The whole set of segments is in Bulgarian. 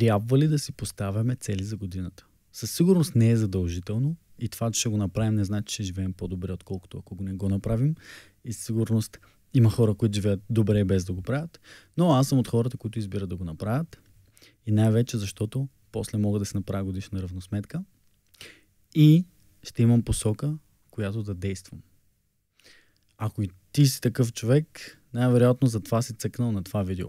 трябва ли да си поставяме цели за годината? Със сигурност не е задължително и това, че ще го направим, не значи, че живеем по-добре, отколкото ако го не го направим. И със сигурност има хора, които живеят добре без да го правят, но аз съм от хората, които избират да го направят. И най-вече защото после мога да се направя годишна равносметка и ще имам посока, която да действам. Ако и ти си такъв човек, най-вероятно за това си цъкнал на това видео.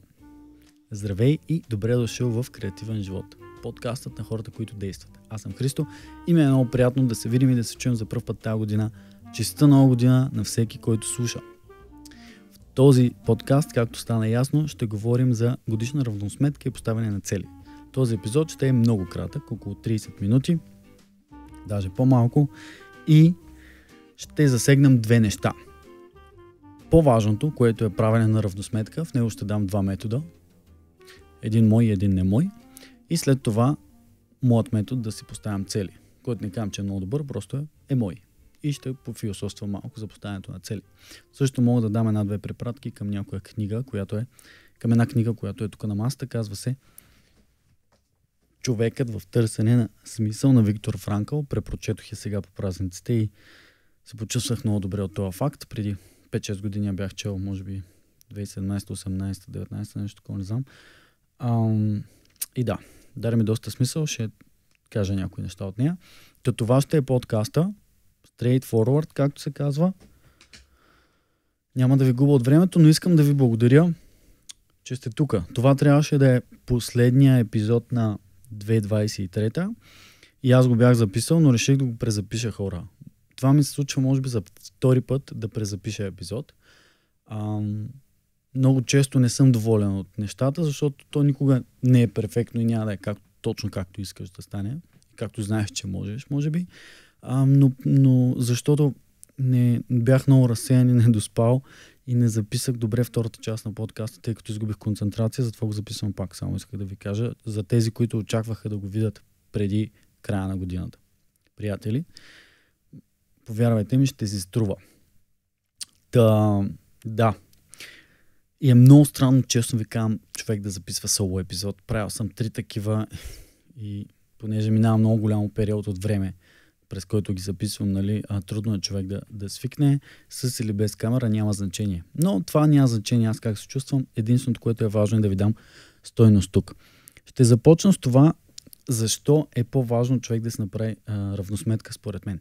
Здравей и добре дошъл в Креативен живот, подкастът на хората, които действат. Аз съм Христо и ми е много приятно да се видим и да се чуем за първ път тази година. Честа нова година на всеки, който слуша. В този подкаст, както стана ясно, ще говорим за годишна равносметка и поставяне на цели. Този епизод ще е много кратък, около 30 минути, даже по-малко и ще засегнам две неща. По-важното, което е правене на равносметка, в него ще дам два метода, един мой и един не мой. И след това моят метод да си поставям цели, който не казвам, че е много добър, просто е, е мой. И ще пофилософствам малко за поставянето на цели. Също мога да дам една-две препратки към някоя книга, която е към една книга, която е тук на масата, казва се Човекът в търсене на смисъл на Виктор Франкъл. Препрочетох я сега по празниците и се почувствах много добре от това факт. Преди 5-6 години бях чел, може би 2017, 18, 19, нещо такова, не знам. А, и да, даде ми доста смисъл, ще кажа някои неща от нея. Та това ще е подкаста, straightforward, както се казва. Няма да ви губа от времето, но искам да ви благодаря, че сте тук. Това трябваше да е последния епизод на 2023 и аз го бях записал, но реших да го презапиша хора. Това ми се случва, може би, за втори път да презапиша епизод. Ам, много често не съм доволен от нещата, защото то никога не е перфектно и няма да е как, точно както искаш да стане, както знаеш, че можеш, може би. А, но, но защото не, бях много разсеян и недоспал и не записах добре втората част на подкаста, тъй като изгубих концентрация, затова го записвам пак, само исках да ви кажа, за тези, които очакваха да го видят преди края на годината. Приятели, повярвайте ми, ще си струва. Та, да, и е много странно, честно ви казвам, човек да записва соло епизод. Правил съм три такива и понеже минава много голям период от време, през който ги записвам, нали, а трудно е човек да, да свикне с или без камера, няма значение. Но това няма значение аз как се чувствам. Единственото, което е важно е да ви дам стойност тук. Ще започна с това, защо е по-важно човек да се направи а, равносметка според мен.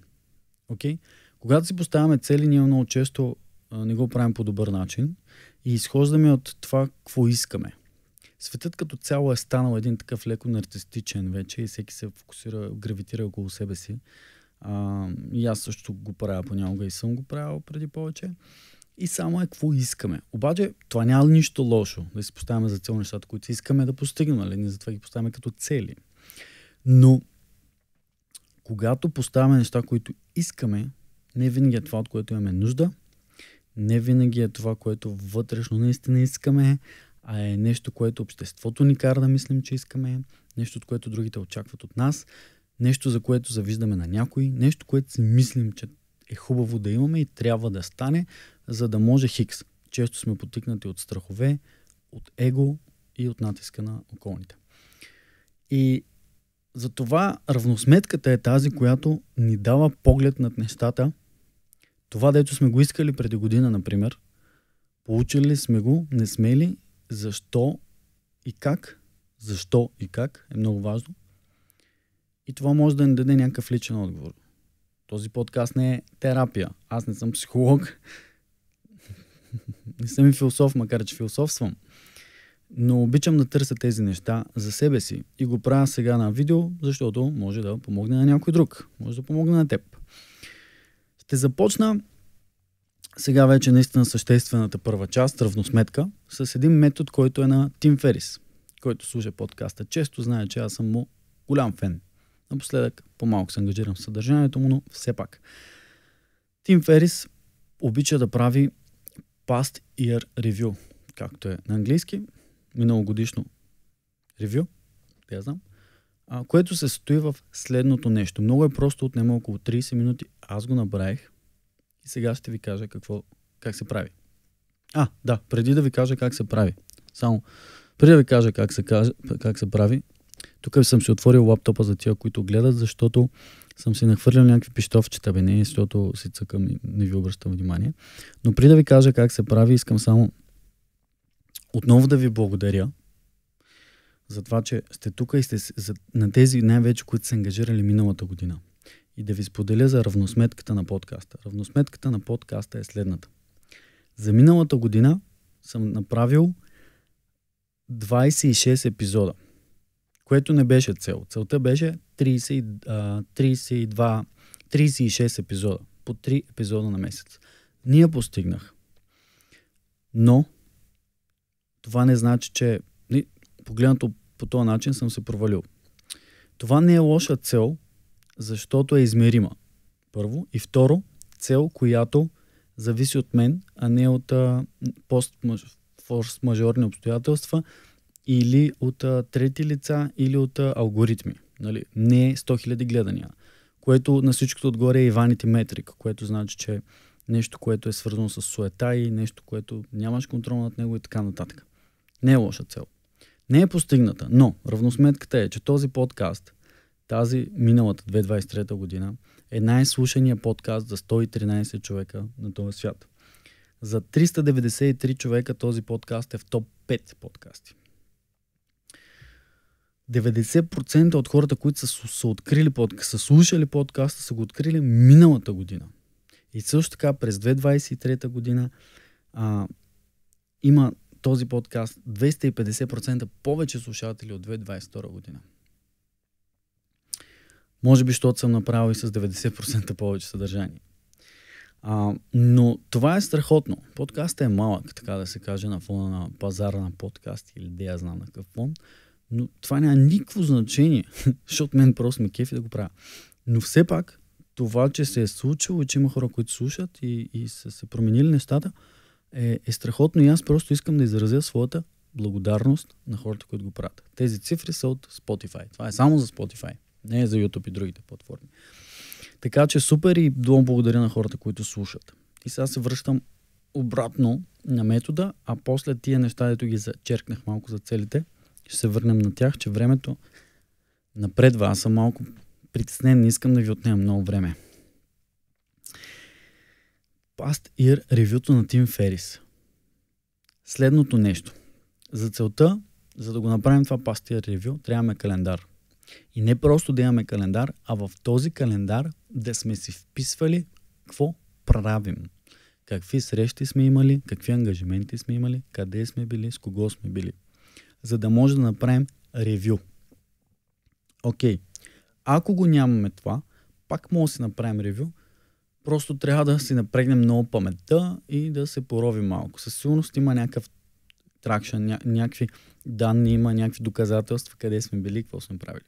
Окей? Okay? Когато си поставяме цели, ние много често не го правим по добър начин и изхождаме от това, какво искаме. Светът като цяло е станал един такъв леко нарцистичен вече и всеки се фокусира, гравитира около себе си. А, и аз също го правя понякога и съм го правил преди повече. И само е какво искаме. Обаче това няма нищо лошо да си поставяме за цел нещата, които искаме да постигнем. Нали? Ние затова ги поставяме като цели. Но когато поставяме неща, които искаме, не винаги е това, от което имаме нужда – не винаги е това, което вътрешно наистина искаме, а е нещо, което обществото ни кара да мислим, че искаме, нещо, от което другите очакват от нас, нещо, за което завиждаме на някой, нещо, което си мислим, че е хубаво да имаме и трябва да стане, за да може хикс. Често сме потикнати от страхове, от его и от натиска на околните. И затова равносметката е тази, която ни дава поглед над нещата – това, дето сме го искали преди година, например, получили сме го, не сме ли, защо и как, защо и как е много важно. И това може да ни даде някакъв личен отговор. Този подкаст не е терапия. Аз не съм психолог. не съм и философ, макар че философствам. Но обичам да търся тези неща за себе си и го правя сега на видео, защото може да помогне на някой друг. Може да помогне на теб. Ще започна сега вече наистина съществената първа част, равносметка, с един метод, който е на Тим Ферис, който слуша подкаста. Често знае, че аз съм му голям фен. Напоследък по-малко се ангажирам в съдържанието му, но все пак. Тим Ферис обича да прави past year review, както е на английски, миналогодишно ревю, да я знам – а, което се стои в следното нещо. Много е просто, отнема около 30 минути. Аз го направих и сега ще ви кажа какво, как се прави. А, да, преди да ви кажа как се прави. Само, преди да ви кажа как се, кажа, как се прави, тук съм си отворил лаптопа за тия, които гледат, защото съм си нахвърлял някакви пищовчета, бе, не, защото си цъкам и не ви обръщам внимание. Но преди да ви кажа как се прави, искам само отново да ви благодаря за това, че сте тук и сте за, на тези най-вече, които са ангажирали миналата година. И да ви споделя за равносметката на подкаста. Равносметката на подкаста е следната. За миналата година съм направил 26 епизода, което не беше цел. Целта беше 30, 32, 36 епизода, по 3 епизода на месец. Ние постигнах. Но това не значи, че Погледнато по този начин съм се провалил. Това не е лоша цел, защото е измерима. Първо. И второ, цел, която зависи от мен, а не от пост-форс-мажорни обстоятелства или от а, трети лица, или от а, алгоритми. Нали? Не 100 е 000 гледания. Което на всичкото отгоре е Иваните метрика, което значи, че нещо, което е свързано с суета и нещо, което нямаш контрол над него и така нататък. Не е лоша цел. Не е постигната, но равносметката е, че този подкаст, тази миналата 2023 година, е най-слушания подкаст за 113 човека на този свят. За 393 човека този подкаст е в топ 5 подкасти. 90% от хората, които са, са открили подкаст, са слушали подкаста, са го открили миналата година. И също така през 2023 година а, има този подкаст 250% повече слушатели от 2022 година. Може би, защото съм направил и с 90% повече съдържание. А, но това е страхотно. Подкастът е малък, така да се каже, на фона на пазара на подкасти или да я знам на какъв фон. Но това няма никакво значение, защото мен просто ме кефи да го правя. Но все пак, това, че се е случило и че има хора, които слушат и, и са се променили нещата – е, е страхотно и аз просто искам да изразя своята благодарност на хората, които го правят. Тези цифри са от Spotify. Това е само за Spotify, не е за YouTube и другите платформи. Така че супер и много благодаря на хората, които слушат. И сега се връщам обратно на метода, а после тия неща, дето ги зачеркнах малко за целите, ще се върнем на тях, че времето напредва. Аз съм малко притеснен, не искам да ви отнемам много време. Past Year ревюто на Тим Ферис. Следното нещо. За целта, за да го направим това Past Year ревю, трябваме календар. И не просто да имаме календар, а в този календар да сме си вписвали какво правим. Какви срещи сме имали, какви ангажименти сме имали, къде сме били, с кого сме били. За да може да направим ревю. Окей. Okay. Ако го нямаме това, пак може да си направим ревю, Просто трябва да си напрегнем много паметта и да се порови малко. Със сигурност има някакъв тракшен, ня- някакви данни, има някакви доказателства, къде сме били, какво сме правили.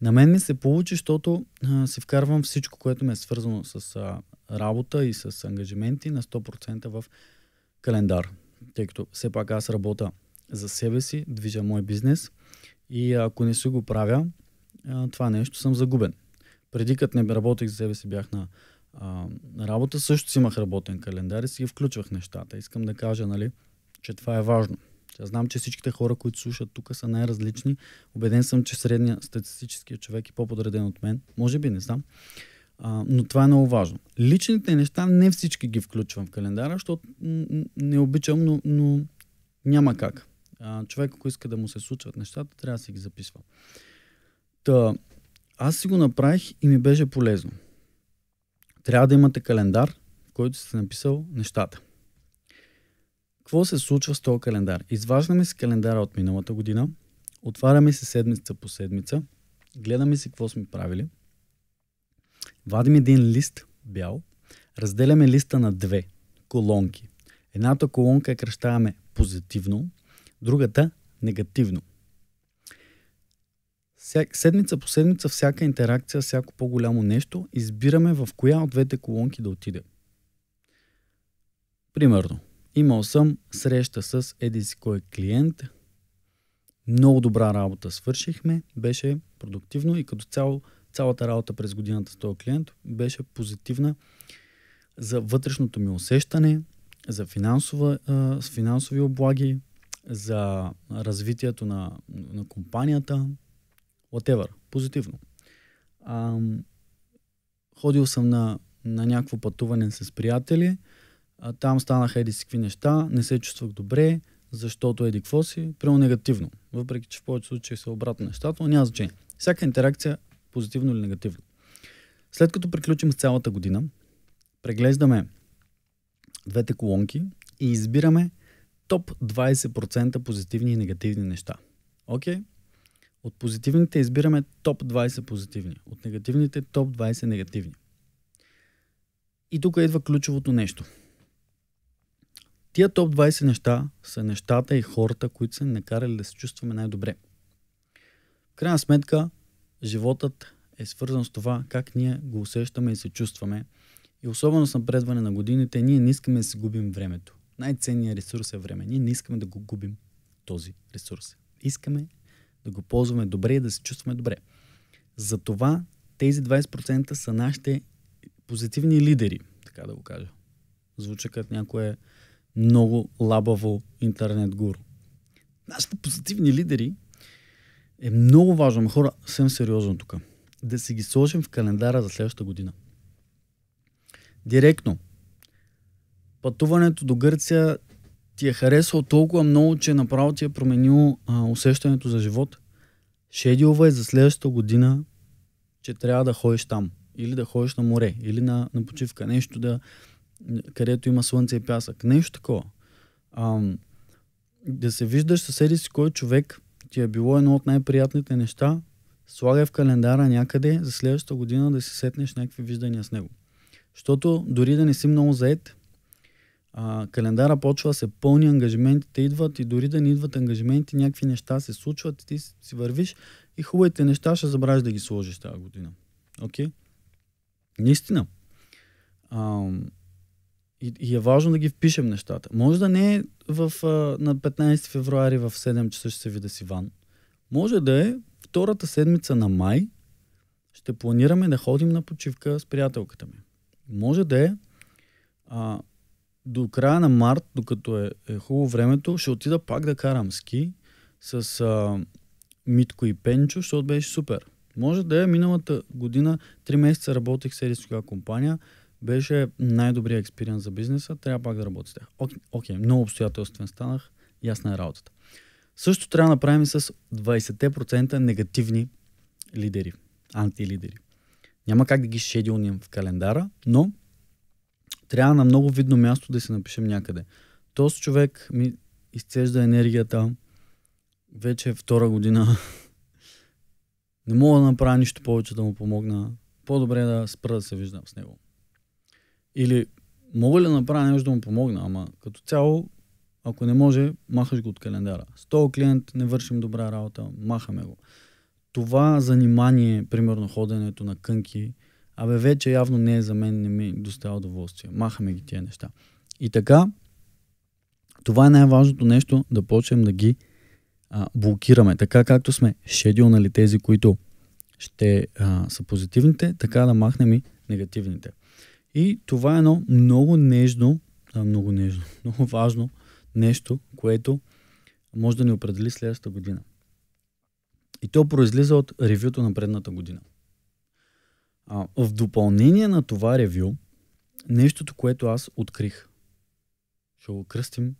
На мен ми се получи, защото а, си вкарвам всичко, което ме е свързано с а, работа и с ангажименти на 100% в календар. Тъй като все пак аз работя за себе си, движа мой бизнес и ако не си го правя, а, това нещо съм загубен. Преди като не работих за себе си, бях на а, работа също си имах работен календар и си ги включвах нещата. Искам да кажа, нали, че това е важно. Аз знам, че всичките хора, които слушат тук, са най-различни. Обеден съм, че средният статистически човек е по-подреден от мен. Може би, не знам. А, но това е много важно. Личните неща не всички ги включвам в календара, защото не обичам, но, но няма как. А, човек, ако иска да му се случват нещата, трябва да си ги записва. Та, аз си го направих и ми беше полезно трябва да имате календар, в който сте написал нещата. Какво се случва с този календар? Изваждаме си календара от миналата година, отваряме се седмица по седмица, гледаме си какво сме правили, вадим един лист бял, разделяме листа на две колонки. Едната колонка кръщаваме позитивно, другата негативно. Вся, седмица по седмица, всяка интеракция, всяко по-голямо нещо, избираме в коя от двете колонки да отиде. Примерно, имал съм среща с един си кой клиент, много добра работа свършихме, беше продуктивно и като цяло цялата работа през годината с този клиент беше позитивна за вътрешното ми усещане, за финансова, финансови облаги, за развитието на, на компанията, whatever, позитивно. А, ходил съм на, на някакво пътуване с приятели, а, там станаха еди си какви неща, не се чувствах добре, защото еди какво си, прямо негативно. Въпреки, че в повече случаи са обратно нещата, но няма значение. Всяка интеракция, позитивно или негативно. След като приключим с цялата година, преглеждаме двете колонки и избираме топ 20% позитивни и негативни неща. Окей? Okay? От позитивните избираме топ 20 позитивни, от негативните топ 20 негативни. И тук идва ключовото нещо. Тия топ 20 неща са нещата и хората, които са накарали да се чувстваме най-добре. В крайна сметка, животът е свързан с това как ние го усещаме и се чувстваме. И особено с напредване на годините, ние не искаме да си губим времето. Най-ценният ресурс е време. Ние не искаме да го губим този ресурс. Искаме да го ползваме добре и да се чувстваме добре. Затова тези 20% са нашите позитивни лидери, така да го кажа. Звуча като някое много лабаво интернет гуру. Нашите позитивни лидери е много важно, хора, съвсем сериозно тук, да си ги сложим в календара за следващата година. Директно. Пътуването до Гърция ти е харесал толкова много, че е направо ти е променил а, усещането за живот, шедилва е за следващата година, че трябва да ходиш там. Или да ходиш на море, или на, на почивка, нещо да, където има слънце и пясък. Нещо такова. А, да се виждаш със себе си кой човек ти е било едно от най-приятните неща, слагай в календара някъде за следващата година да си сетнеш някакви виждания с него. Защото дори да не си много заед, а, календара почва да се пълни, ангажиментите идват и дори да не идват ангажименти, някакви неща се случват и ти си вървиш и хубавите неща ще забравиш да ги сложиш тази година. Окей? Okay? Наистина. А, и, и е важно да ги впишем нещата. Може да не е в, а, на 15 февруари в 7 часа ще се вида си ван. Може да е втората седмица на май ще планираме да ходим на почивка с приятелката ми. Може да е а, до края на март, докато е, е хубаво времето, ще отида пак да карам ски с а, Митко и Пенчо, защото беше супер. Може да е миналата година, 3 месеца работех с една компания, беше най добрия експириенс за бизнеса, трябва пак да работя с тях. Окей, окей, много обстоятелствен станах, ясна е работата. Също трябва да направим с 20% негативни лидери, антилидери. Няма как да ги шедилним в календара, но трябва на много видно място да се напишем някъде. Този човек ми изцежда енергията вече е втора година. Не мога да направя нищо повече да му помогна. По-добре е да спра да се виждам с него. Или мога ли да направя нещо да му помогна, ама като цяло, ако не може, махаш го от календара. С този клиент не вършим добра работа, махаме го. Това занимание, примерно ходенето на кънки, абе вече явно не е за мен, не ми доставя удоволствие. Махаме ги тия неща. И така, това е най-важното нещо, да почнем да ги а, блокираме. Така както сме шедионали тези, които ще а, са позитивните, така да махнем и негативните. И това е едно много нежно, а, много нежно, много важно нещо, което може да ни определи следващата година. И то произлиза от ревюто на предната година. А, в допълнение на това ревю, нещото, което аз открих, ще го кръстим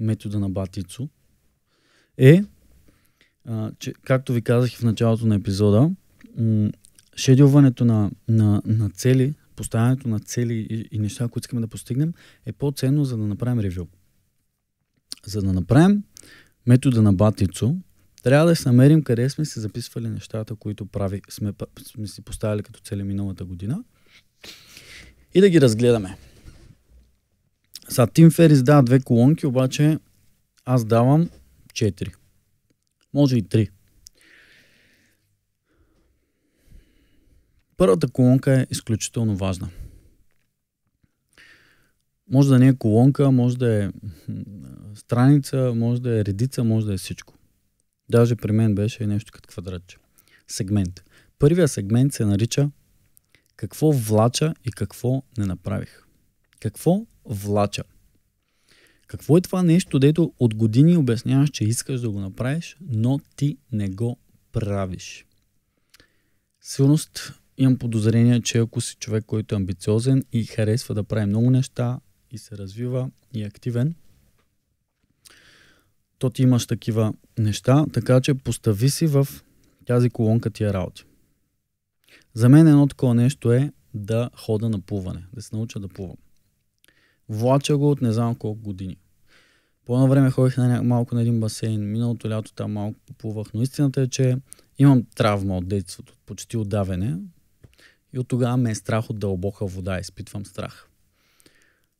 метода на Батицо, е, а, че, както ви казах и в началото на епизода, м- шедилването на, на, на цели, поставянето на цели и, и неща, които искаме да постигнем, е по-ценно за да направим ревю. За да направим метода на Батицо, трябва да се намерим къде сме се записвали нещата, които прави, сме, сме си поставили като цели миналата година и да ги разгледаме. Са, Тим Ферис дава две колонки, обаче аз давам четири. Може и три. Първата колонка е изключително важна. Може да не е колонка, може да е страница, може да е редица, може да е всичко. Даже при мен беше нещо като квадратче. Сегмент. Първия сегмент се нарича какво влача и какво не направих. Какво влача? Какво е това нещо, дето от години обясняваш, че искаш да го направиш, но ти не го правиш? Сигурност имам подозрение, че ако си човек, който е амбициозен и харесва да прави много неща и се развива и е активен – то ти имаш такива неща, така че постави си в тази колонка тия работи. За мен едно такова нещо е да хода на плуване, да се науча да плувам. Влача го от не знам колко години. По едно време ходих на ня... малко на един басейн, миналото лято там малко поплувах, но истината е, че имам травма от детството, почти отдаване и от тогава ме е страх от дълбока вода, изпитвам страх.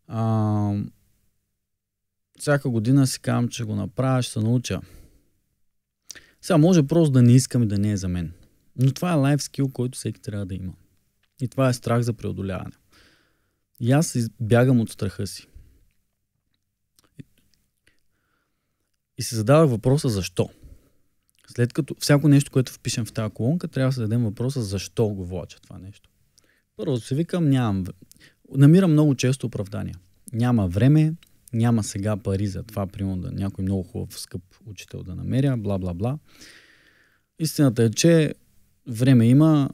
А, всяка година си казвам, че го направя, ще се науча. Сега може просто да не искам и да не е за мен. Но това е лайф скил, който всеки трябва да има. И това е страх за преодоляване. И аз бягам от страха си. И се задавах въпроса защо. След като всяко нещо, което впишем в тази колонка, трябва да се дадем въпроса защо го влача това нещо. Първо се викам, нямам. Намирам много често оправдания. Няма време, няма сега пари за това, примерно да някой много хубав, скъп учител да намеря, бла-бла-бла. Истината е, че време има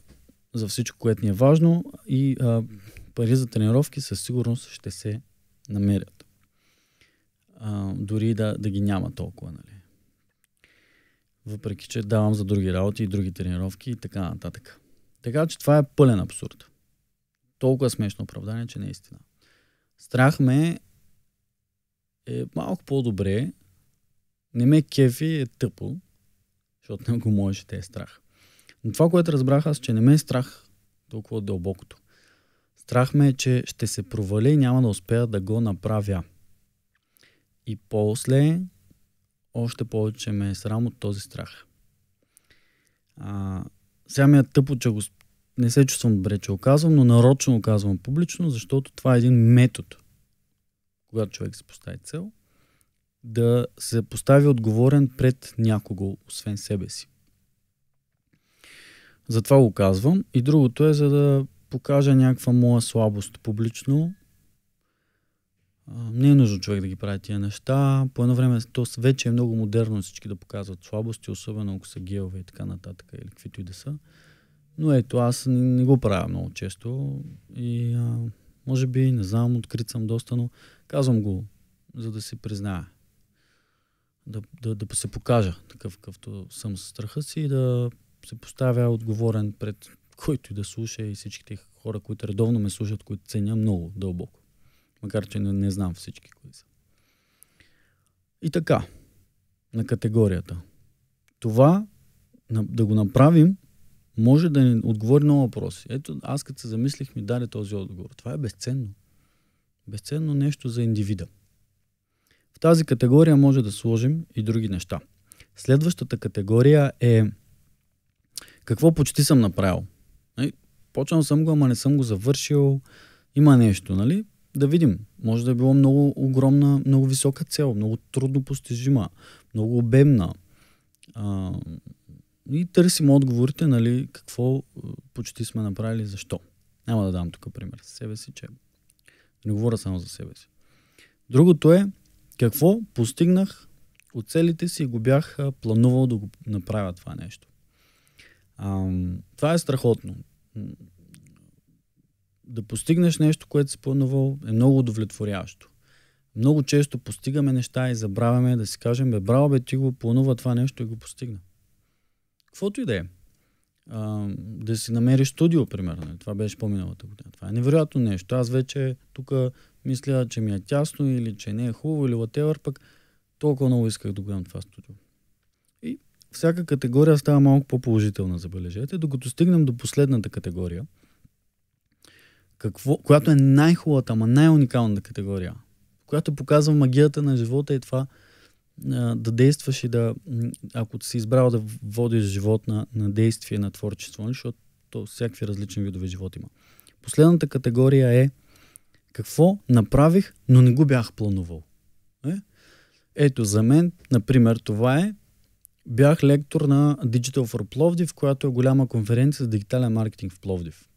за всичко, което ни е важно и а, пари за тренировки със сигурност ще се намерят. А, дори да, да ги няма толкова, нали. Въпреки, че давам за други работи и други тренировки и така нататък. Така че това е пълен абсурд. Толкова смешно оправдание, че не е истина. Страх ме е малко по-добре. Не ме кефи е тъпо, защото не го можеш, те е страх. Но това, което разбрах аз, че не ме е страх толкова дълбокото. Страх ме е, че ще се проваля и няма да успея да го направя. И после още повече ме е срам от този страх. А, сега ми е тъпо, че го, не се чувствам добре, че го казвам, но нарочно го казвам публично, защото това е един метод, когато човек се постави цел, да се постави отговорен пред някого, освен себе си. Затова го казвам. И другото е, за да покажа някаква моя слабост публично. не е нужно човек да ги прави тия неща. По едно време то вече е много модерно всички да показват слабости, особено ако са геове и така нататък, или каквито и да са. Но ето, аз не, не го правя много често. И а, може би, не знам, открит съм доста, но Казвам го, за да се призная. Да, да, да се покажа такъв, какъвто съм със страха си и да се поставя отговорен пред който и да слуша и всичките хора, които редовно ме слушат, които ценя много дълбоко. Макар, че не, не знам всички, кои са. И така, на категорията. Това да го направим, може да ни отговори на въпроси. Ето, аз като се замислих, ми даде този отговор. Това е безценно. Безценно нещо за индивида. В тази категория може да сложим и други неща. Следващата категория е какво почти съм направил. Нали, почнал съм го, ама не съм го завършил. Има нещо, нали? Да видим. Може да е било много огромна, много висока цел, много трудно постижима, много обемна. А, и търсим отговорите, нали, какво почти сме направили, защо. Няма да дам тук пример с себе си, че не говоря само за себе си. Другото е какво постигнах от целите си и го бях планувал да го направя това нещо. А, това е страхотно. Да постигнеш нещо, което си планувал, е много удовлетворящо. Много често постигаме неща и забравяме да си кажем, бе, браво, бе, ти го планува това нещо и го постигна. Каквото и да е а, да си намериш студио, примерно. Това беше по-миналата година. Това е невероятно нещо. Аз вече тук мисля, че ми е тясно или че не е хубаво или whatever, пък толкова много исках да го имам това студио. И всяка категория става малко по-положителна, забележете, докато стигнем до последната категория, какво, която е най-хубавата, ама най-уникалната категория, която показва магията на живота и това – да действаш и да, ако си избрал да водиш живот на, на действие, на творчество, нали, защото то всякакви различни видове живот има. Последната категория е какво направих, но не го бях планувал. Е? Ето за мен, например, това е бях лектор на Digital for Пловдив, която е голяма конференция за дигитален маркетинг в Пловдив.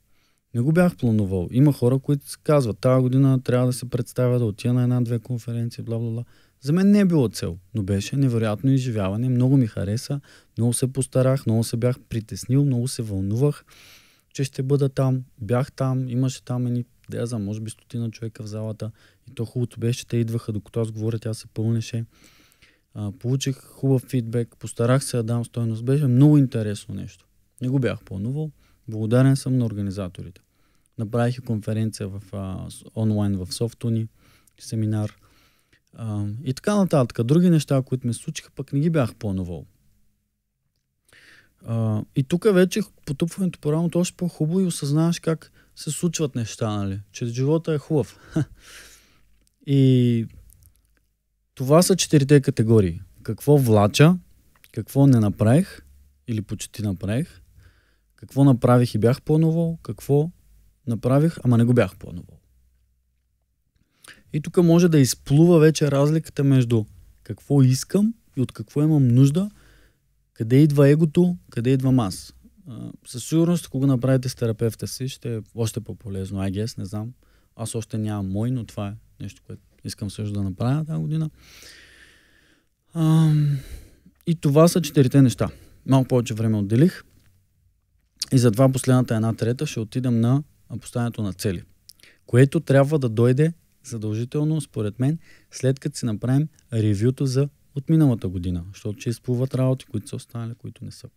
Не го бях планувал. Има хора, които казват, тази година трябва да се представя, да отида на една-две конференции, бла-бла-бла. За мен не е било цел, но беше невероятно изживяване. Много ми хареса, много се постарах, много се бях притеснил, много се вълнувах, че ще бъда там. Бях там, имаше там едни, да знам, може би стотина човека в залата. И то хубавото беше, че те идваха, докато аз говоря, тя се пълнеше. А, получих хубав фидбек, постарах се да дам стойност. Беше много интересно нещо. Не го бях планувал. Благодарен съм на организаторите. Направих и конференция в, а, онлайн в Софтуни, семинар – а, и така нататък. Други неща, които ме случиха, пък не ги бях планувал. А, и тук вече потупването по рамото е още по-хубаво и осъзнаваш как се случват неща, нали? Че живота е хубав. и това са четирите категории. Какво влача, какво не направих или почти направих, какво направих и бях плановал, какво направих, ама не го бях планувал. И тук може да изплува вече разликата между какво искам и от какво имам нужда, къде идва егото, къде идвам аз. със сигурност, ако го направите с терапевта си, ще е още по-полезно. I guess, не знам. Аз още нямам мой, но това е нещо, което искам също да направя тази година. А, и това са четирите неща. Малко повече време отделих. И затова последната една трета ще отидем на поставянето на цели, което трябва да дойде задължително, според мен, след като си направим ревюто за от миналата година, защото че изплуват работи, които са останали, които не са.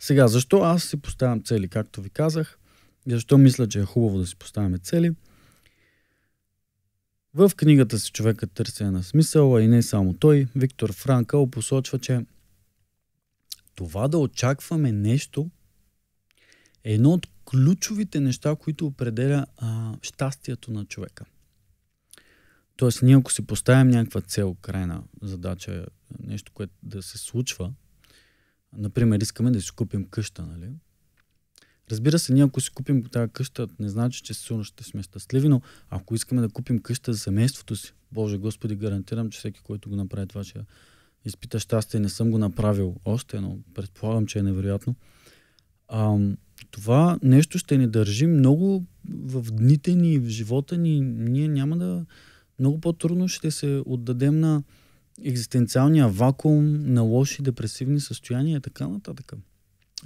Сега, защо аз си поставям цели, както ви казах, защо мисля, че е хубаво да си поставяме цели? В книгата си човекът търси на смисъл, а и не само той, Виктор Франкъл посочва, че това да очакваме нещо е едно от ключовите неща, които определя а, щастието на човека. Тоест, ние ако си поставим някаква цел, крайна задача, нещо, което да се случва, например, искаме да си купим къща, нали? Разбира се, ние ако си купим тази къща, не значи, че сигурно ще сме щастливи, но ако искаме да купим къща за семейството си, Боже Господи, гарантирам, че всеки, който го направи това, ще изпита щастие. Не съм го направил още, но предполагам, че е невероятно. А, това нещо ще ни държи много в дните ни, в живота ни. Ние няма да, много по-трудно ще се отдадем на екзистенциалния вакуум, на лоши депресивни състояния и така нататък.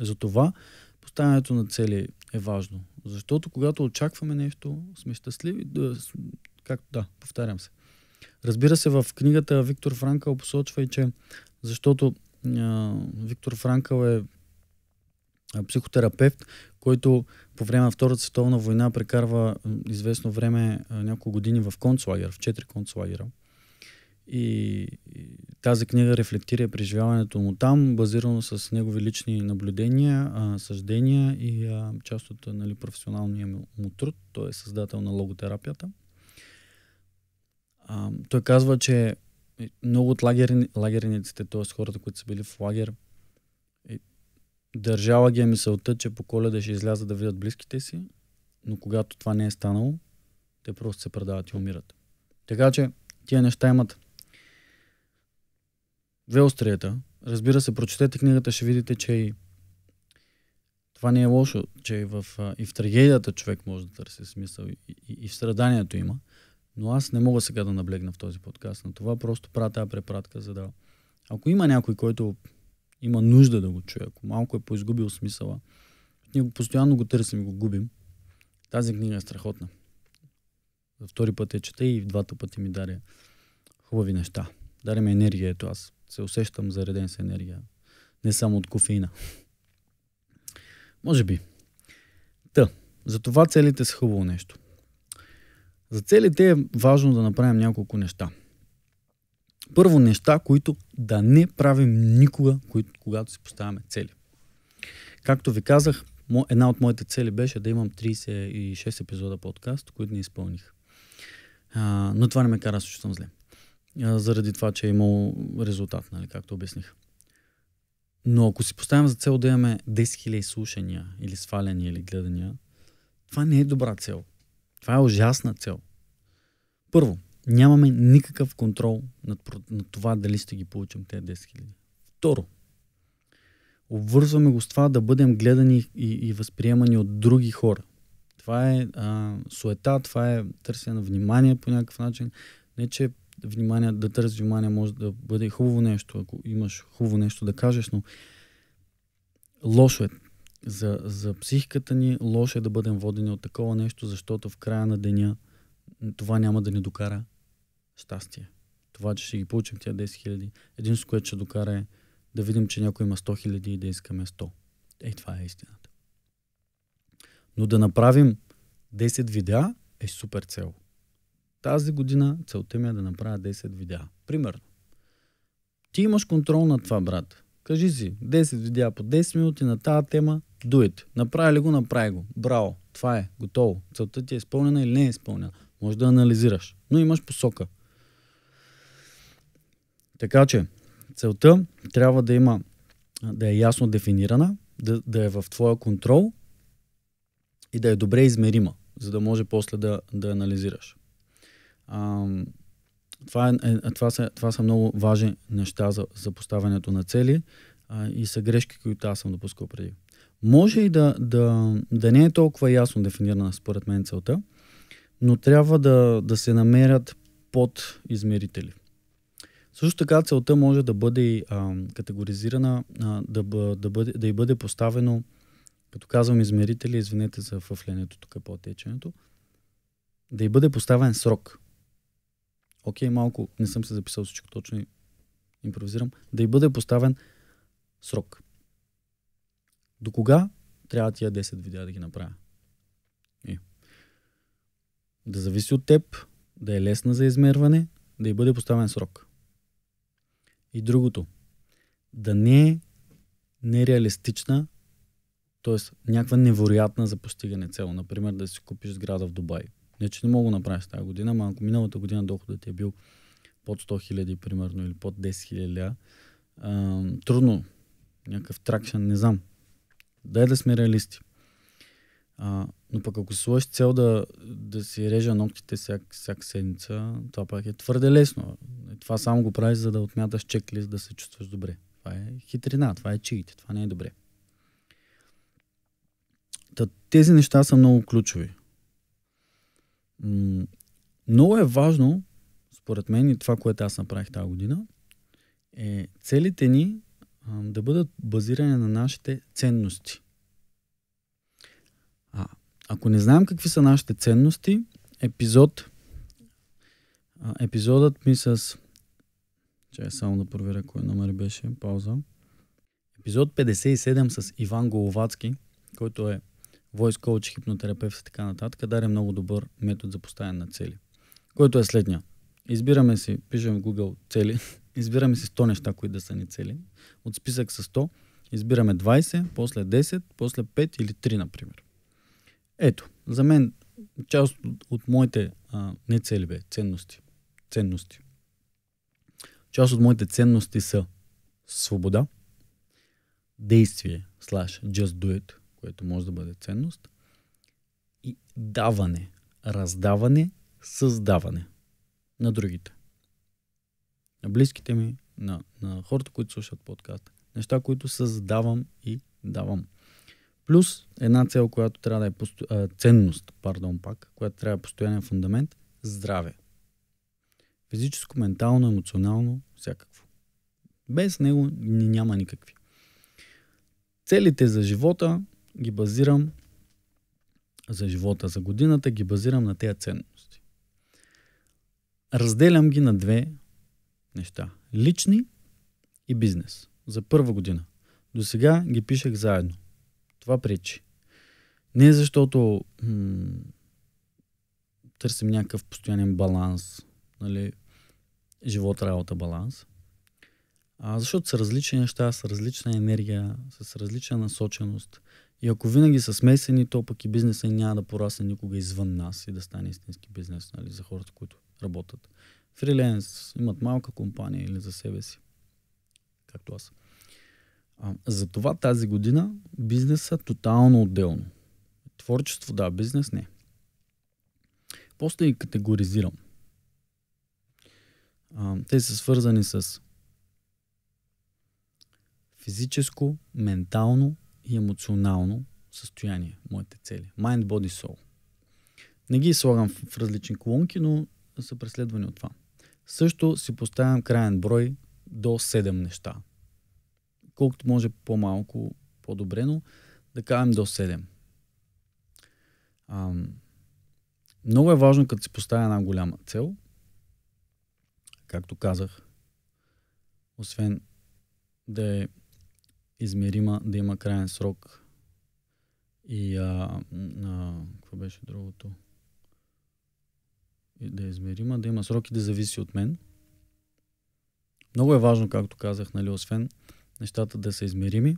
Затова поставянето на цели е важно. Защото когато очакваме нещо, сме щастливи. Да, как, да, повтарям се. Разбира се, в книгата Виктор Франкъл посочва и, че защото а, Виктор Франкъл е психотерапевт, който по време на Втората световна война прекарва известно време, няколко години в концлагер, в четири концлагера. И тази книга рефлектира преживяването му там, базирано с негови лични наблюдения, съждения и част от нали, професионалния му труд. Той е създател на логотерапията. той казва, че е, много от лагерни, лагерниците, т.е. хората, които са били в лагер, Държала ги е мисълта, че по коледа ще излязат да видят близките си, но когато това не е станало, те просто се предават и умират. Така че тия неща имат две остриета. Разбира се, прочетете книгата, ще видите, че и това не е лошо, че и в, и в трагедията човек може да търси смисъл и, и, и в страданието има. Но аз не мога сега да наблегна в този подкаст на това, просто правя тази препратка, за да... Ако има някой, който има нужда да го чуе, ако малко е поизгубил смисъла, ние го постоянно го търсим и го губим. Тази книга е страхотна. За втори път я чета и в двата пъти ми даря хубави неща. Даря ми енергия, ето аз се усещам зареден с енергия. Не само от кофеина. Може би. Та, за това целите са хубаво нещо. За целите е важно да направим няколко неща – първо неща, които да не правим никога, които, когато си поставяме цели. Както ви казах, една от моите цели беше да имам 36 епизода подкаст, които не изпълних. А, но това не ме кара също съм зле. А, заради това, че е имал резултат, нали, както обясних. Но ако си поставим за цел да имаме 10 000 слушания или сваляния или гледания, това не е добра цел. Това е ужасна цел. Първо, нямаме никакъв контрол над, над това дали ще ги получим тези 10 хиляди. Второ, обвързваме го с това да бъдем гледани и, и възприемани от други хора. Това е а, суета, това е търсене на внимание по някакъв начин. Не, че внимание, да търсиш внимание може да бъде хубаво нещо, ако имаш хубаво нещо да кажеш, но лошо е. За, за психиката ни лошо е да бъдем водени от такова нещо, защото в края на деня това няма да ни докара щастие. Това, че ще ги получим тия 10 хиляди, единството, което ще докара е да видим, че някой има 100 хиляди и да искаме 100. Ей, това е истината. Но да направим 10 видеа е супер цел. Тази година целта ми е да направя 10 видеа. Примерно. Ти имаш контрол на това, брат. Кажи си, 10 видеа по 10 минути на тази тема, do it. Направи ли го, направи го. Браво, това е, готово. Целта ти е изпълнена или не е изпълнена. Може да анализираш, но имаш посока. Така че целта трябва да има, да е ясно дефинирана, да, да е в твоя контрол и да е добре измерима, за да може после да, да анализираш. А, това, е, е, това, са, това са много важни неща за, за поставянето на цели а, и са грешки, които аз съм допускал преди. Може и да, да, да не е толкова ясно дефинирана според мен целта, но трябва да, да се намерят под измерители. Също така целта може да бъде а, категоризирана, а, да, бъ, да, бъде, да й бъде поставено, като казвам измерители, извинете за фъфлянето тук по течението, да й бъде поставен срок. Окей, малко не съм се записал всичко точно, импровизирам. Да й бъде поставен срок. До кога трябва тия 10 видеа да ги направя? И. Е. Да зависи от теб, да е лесна за измерване, да й бъде поставен срок. И другото, да не е нереалистична, т.е. някаква невероятна за постигане цел. Например, да си купиш сграда в Дубай. Не, че не мога да направиш тази година, но ако миналата година доходът е бил под 100 хиляди, примерно, или под 10 хиляди, трудно, някакъв тракшен, не знам. Дай да сме реалисти. А, но пък ако сложиш цел да, да си режа ногтите всяка всяк седмица, това пак е твърде лесно. Е, това само го правиш, за да отмяташ чеклист, да се чувстваш добре. Това е хитрина, това е чиите, това не е добре. Та, тези неща са много ключови. много е важно, според мен и това, което аз направих тази година, е целите ни а, да бъдат базирани на нашите ценности. А, ако не знаем какви са нашите ценности, епизод, епизодът ми с... Чай само да проверя кой номер беше, пауза. Епизод 57 с Иван Головацки, който е войс коуч, хипнотерапевт и така нататък, даде много добър метод за поставяне на цели, който е следния. Избираме си, пишем в Google цели, избираме си 100 неща, които да са ни цели. От списък с 100 избираме 20, после 10, после 5 или 3, например. Ето, за мен част от, от моите а, не цели бе, ценности. Ценности. Част от моите ценности са свобода, действие, slash just do it, което може да бъде ценност, и даване, раздаване, създаване на другите. На близките ми, на, на хората, които слушат подкаста. Неща, които създавам и давам. Плюс една цел, която трябва да е посто... а, ценност, пардон пак, която трябва да е постоянен фундамент – здраве. Физическо, ментално, емоционално, всякакво. Без него няма никакви. Целите за живота ги базирам за живота, за годината ги базирам на тези ценности. Разделям ги на две неща. Лични и бизнес. За първа година. До сега ги пишех заедно. Това пречи. Не защото м- търсим някакъв постоянен баланс, нали, живот, работа, баланс, а защото са различни неща, с различна енергия, с различна насоченост. И ако винаги са смесени, то пък и бизнеса няма да порасне никога извън нас и да стане истински бизнес нали, за хората, които работят. Фриленс, имат малка компания или за себе си, както аз. А, затова тази година бизнеса тотално отделно. Творчество да, бизнес не. После ги категоризирам. А, те са свързани с физическо, ментално и емоционално състояние, моите цели. Mind, body, soul. Не ги слагам в, в различни колонки, но са преследвани от това. Също си поставям крайен брой до 7 неща колкото може по-малко, по-добре, но да кажем до 7. Ам, много е важно, като си поставя една голяма цел, както казах, освен да е измерима, да има крайен срок и а, а, какво беше другото? И да е измерима, да има срок и да зависи от мен. Много е важно, както казах, нали, освен нещата да са измерими.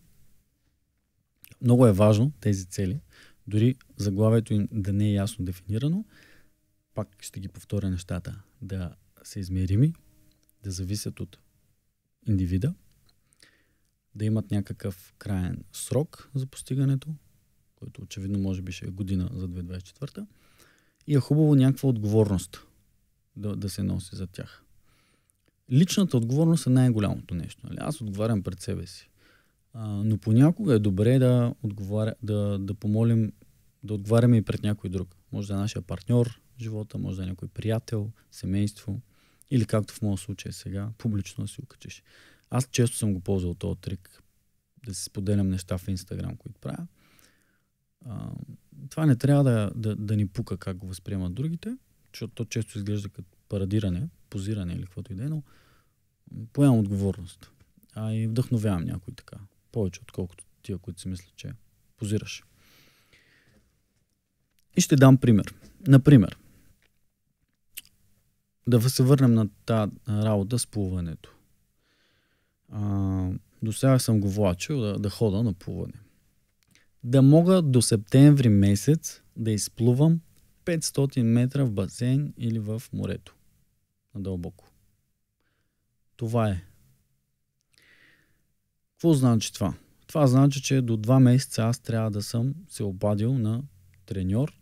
Много е важно тези цели, дори заглавието им да не е ясно дефинирано, пак ще ги повторя нещата, да са измерими, да зависят от индивида, да имат някакъв крайен срок за постигането, който очевидно може би ще е година за 2024, и е хубаво някаква отговорност да, да се носи за тях личната отговорност е най-голямото нещо. Нали? Аз отговарям пред себе си. А, но понякога е добре да, отговаря, да, да помолим, да отговаряме и пред някой друг. Може да е нашия партньор в живота, може да е някой приятел, семейство или както в моят случай е сега, публично да си окачиш. Аз често съм го ползвал този трик, да си споделям неща в Инстаграм, които правя. А, това не трябва да, да, да ни пука как го възприемат другите, защото то често изглежда като парадиране, позиране или каквото и да е, но поемам отговорност. А и вдъхновявам някой така. Повече, отколкото тия, които си мислят, че позираш. И ще дам пример. Например, да се върнем на тази работа с плуването. А, до сега съм го влачил да, да хода на плуване. Да мога до септември месец да изплувам 500 метра в басейн или в морето. Надълбоко. Това е. Какво значи това? Това значи, че до 2 месеца аз трябва да съм се обадил на треньор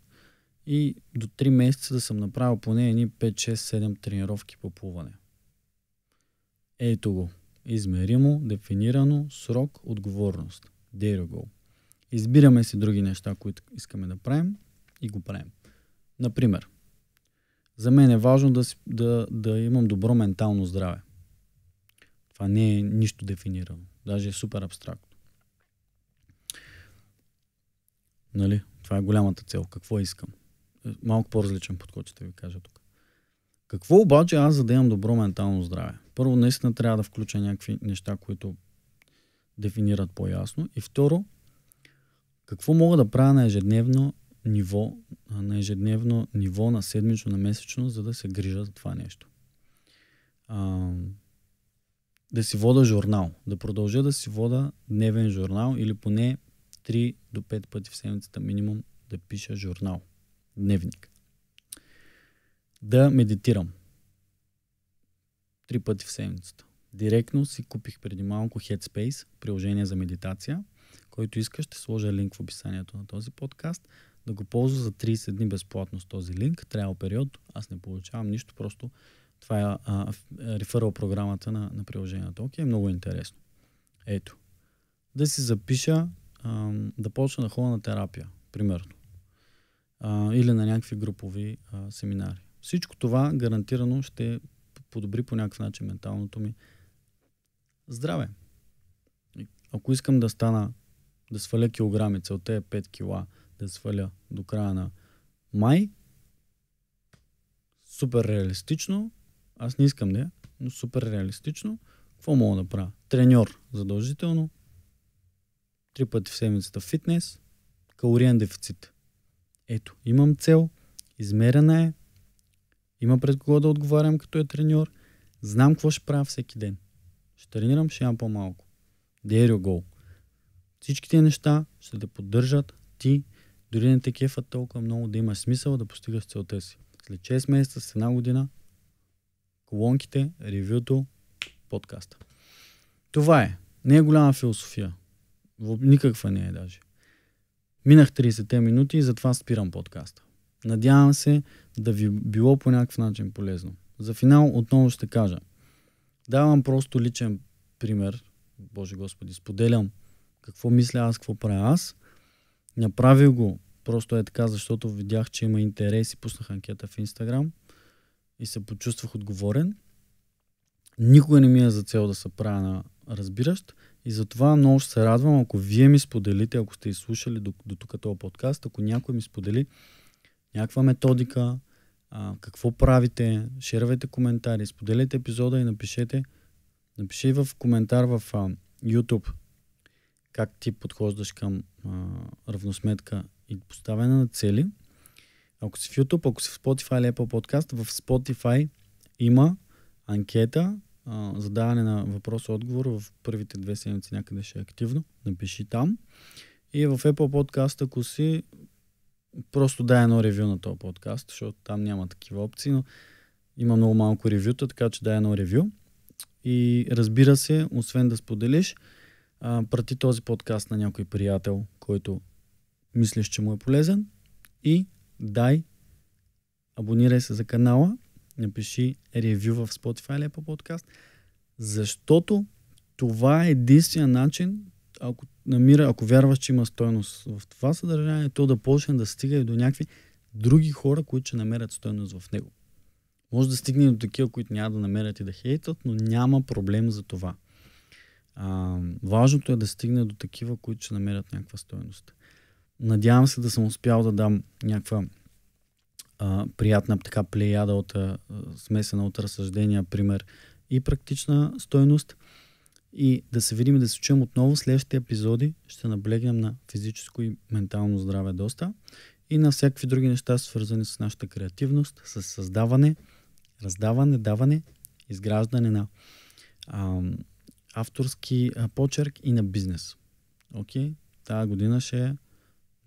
и до 3 месеца да съм направил поне едни 5, 6, 7 тренировки по плуване. Ето го. Измеримо, дефинирано, срок, отговорност. There you go. Избираме си други неща, които искаме да правим и го правим. Например, за мен е важно да, да, да имам добро ментално здраве. Това не е нищо дефинирано. Даже е супер абстрактно. Нали? Това е голямата цел. Какво искам? Е, малко по-различен подход ще ви кажа тук. Какво обаче аз, за да имам добро ментално здраве? Първо, наистина трябва да включа някакви неща, които дефинират по-ясно. И второ, какво мога да правя на ежедневно ниво, на ежедневно ниво, на седмично, на месечно, за да се грижа за това нещо да си вода журнал. Да продължа да си вода дневен журнал или поне 3 до 5 пъти в седмицата минимум да пиша журнал. Дневник. Да медитирам. Три пъти в седмицата. Директно си купих преди малко Headspace, приложение за медитация, който иска, ще сложа линк в описанието на този подкаст. Да го ползва за 30 дни безплатно с този линк. Трябва период. Аз не получавам нищо, просто това е реферал програмата на, на приложението. Окей, okay, много интересно. Ето. Да си запиша, а, да почна да ходя на терапия, примерно. А, или на някакви групови а, семинари. Всичко това гарантирано ще подобри по някакъв начин менталното ми здраве. Ако искам да стана, да сваля килограми, целта е 5 кила, да сваля до края на май, супер реалистично, аз не искам да но супер реалистично. Какво мога да правя? Треньор задължително. Три пъти в седмицата фитнес. Калориен дефицит. Ето, имам цел. Измерена е. Има пред кого да отговарям като е треньор. Знам какво ще правя всеки ден. Ще тренирам, ще имам по-малко. Дерио гол. Всички Всичките неща ще те поддържат ти, дори не те кефат толкова много да имаш смисъл да постигаш целта си. След 6 месеца, с една година, колонките, ревюто, подкаста. Това е. Не е голяма философия. Никаква не е даже. Минах 30-те минути и затова спирам подкаста. Надявам се да ви било по някакъв начин полезно. За финал отново ще кажа. Давам просто личен пример. Боже Господи, споделям какво мисля аз, какво правя аз. Направих го просто е така, защото видях, че има интерес и пуснах анкета в Инстаграм и се почувствах отговорен. Никога не ми е за цел да се правя на разбиращ и затова много ще се радвам, ако вие ми споделите, ако сте изслушали до, до тук този подкаст, ако някой ми сподели някаква методика, а, какво правите, шервайте коментари, споделете епизода и напишете, напиши в коментар в а, YouTube как ти подхождаш към а, равносметка и поставяне на цели – ако си в YouTube, ако си в Spotify или Apple Podcast, в Spotify има анкета, а, задаване на въпрос-отговор в първите две седмици някъде ще е активно. Напиши там. И в Apple Podcast, ако си, просто дай едно ревю на този подкаст, защото там няма такива опции, но има много малко ревюта, така че дай едно ревю. И разбира се, освен да споделиш, а, прати този подкаст на някой приятел, който мислиш, че му е полезен и дай, абонирай се за канала, напиши ревю в Spotify или Apple Podcast, защото това е единствения начин, ако, намира, ако вярваш, че има стойност в това съдържание, то да почне да стига и до някакви други хора, които ще намерят стойност в него. Може да стигне до такива, които няма да намерят и да хейтат, но няма проблем за това. А, важното е да стигне до такива, които ще намерят някаква стойност. Надявам се да съм успял да дам някаква а, приятна така плеяда от а, смесена от разсъждения, пример и практична стойност. И да се видим и да се чуем отново в следващите епизоди. Ще наблегнем на физическо и ментално здраве доста и на всякакви други неща, свързани с нашата креативност, с създаване, раздаване, даване, изграждане на а, авторски а, почерк и на бизнес. Окей? Okay? Тая година ще е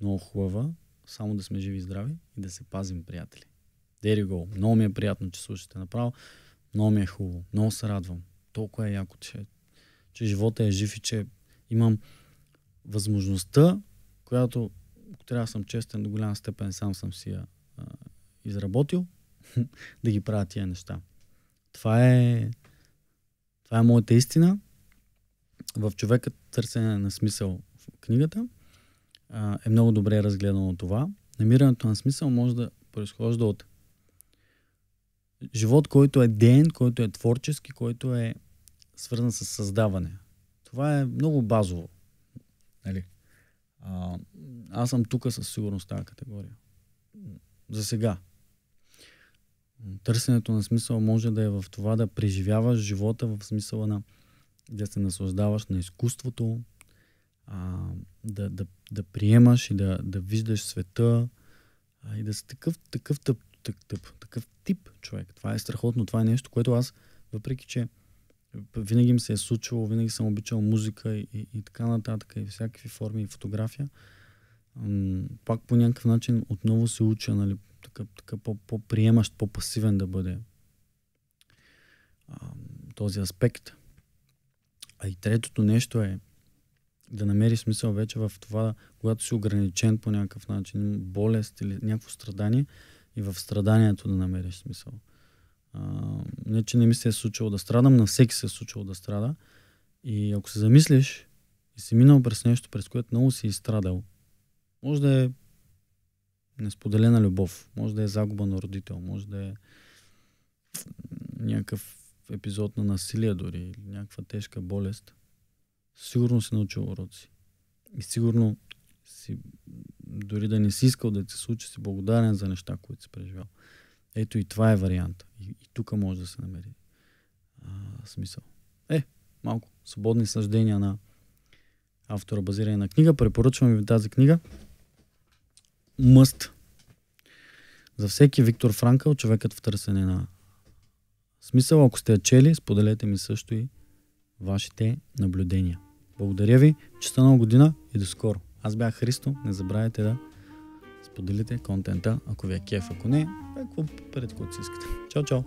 много хубава. Само да сме живи и здрави и да се пазим, приятели. There you go. Много ми е приятно, че слушате направо. Много ми е хубаво. Много се радвам. Толкова е яко, че, че живота е жив и че имам възможността, която, ако трябва да съм честен, до голяма степен сам съм си я а, изработил, да ги правя тия неща. Това е, това е моята истина. В човека търсене на смисъл в книгата – а, е много добре разгледано това. Намирането на смисъл може да произхожда от живот, който е ден, който е творчески, който е свързан с създаване. Това е много базово. Нали? А, аз съм тук със сигурност тази категория. За сега. Търсенето на смисъл може да е в това да преживяваш живота в смисъла на да се наслаждаваш на изкуството, а, да, да, да приемаш и да, да виждаш света а, и да си такъв, такъв, тъп, тъп, тъп, такъв тип човек. Това е страхотно, това е нещо, което аз, въпреки че винаги ми се е случвало, винаги съм обичал музика и, и, и така нататък, и всякакви форми и фотография, м- пак по някакъв начин отново се уча, нали, така, така по-приемащ, по-пасивен да бъде а, този аспект. А и третото нещо е, да намери смисъл вече в това, когато си ограничен по някакъв начин, болест или някакво страдание, и в страданието да намериш смисъл. А, не, че не ми се е случило да страдам, на всеки се е случило да страда. И ако се замислиш и си минал през нещо, през което много си изстрадал, може да е несподелена любов, може да е загуба на родител, може да е някакъв епизод на насилие дори, някаква тежка болест – сигурно си научил уроци. И сигурно си, дори да не си искал да ти се случи, си благодарен за неща, които си преживял. Ето и това е вариант. И, и тук може да се намери а, смисъл. Е, малко свободни съждения на автора базиране на книга. Препоръчвам ви тази книга. Мъст. За всеки Виктор Франкъл, човекът в търсене на смисъл. Ако сте я чели, споделете ми също и вашите наблюдения. Благодаря ви, че нова година и до скоро. Аз бях Христо, не забравяйте да споделите контента, ако ви е кеф, ако не, е какво пред който си искате. Чао, чао!